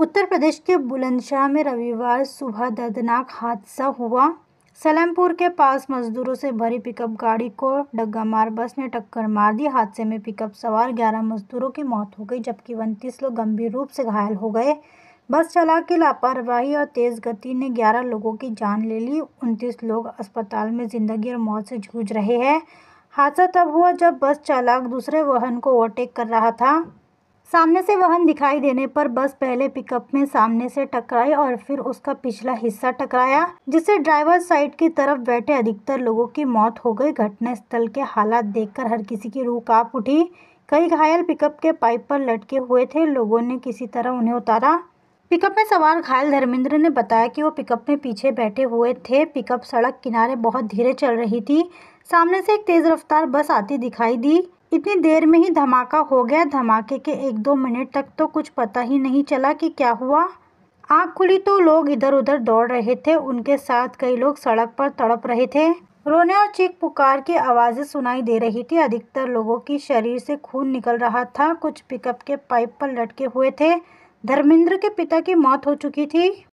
उत्तर प्रदेश के बुलंदशाह में रविवार सुबह दर्दनाक हादसा हुआ सलेमपुर के पास मजदूरों से भरी पिकअप गाड़ी को डग्गामार बस ने टक्कर मार दी हादसे में पिकअप सवार 11 मजदूरों की मौत हो गई जबकि उनतीस लोग गंभीर रूप से घायल हो गए बस चला के लापरवाही और तेज़ गति ने 11 लोगों की जान ले ली उनतीस लोग अस्पताल में ज़िंदगी और मौत से जूझ रहे हैं हादसा तब हुआ जब बस चालक दूसरे वाहन को ओवरटेक कर रहा था सामने से वाहन दिखाई देने पर बस पहले पिकअप में सामने से टकराई और फिर उसका पिछला हिस्सा टकराया जिससे ड्राइवर साइड की तरफ बैठे अधिकतर लोगों की मौत हो गई घटना स्थल के हालात देखकर हर किसी की रूह काप उठी कई घायल पिकअप के पाइप पर लटके हुए थे लोगों ने किसी तरह उन्हें उतारा पिकअप में सवार घायल धर्मेंद्र ने बताया कि वो पिकअप में पीछे बैठे हुए थे पिकअप सड़क किनारे बहुत धीरे चल रही थी सामने से एक तेज़ रफ्तार बस आती दिखाई दी इतनी देर में ही धमाका हो गया धमाके के एक दो मिनट तक तो कुछ पता ही नहीं चला कि क्या हुआ आग खुली तो लोग इधर उधर दौड़ रहे थे उनके साथ कई लोग सड़क पर तड़प रहे थे रोने और चीख पुकार की आवाज़ें सुनाई दे रही थी अधिकतर लोगों की शरीर से खून निकल रहा था कुछ पिकअप के पाइप पर लटके हुए थे धर्मेंद्र के पिता की मौत हो चुकी थी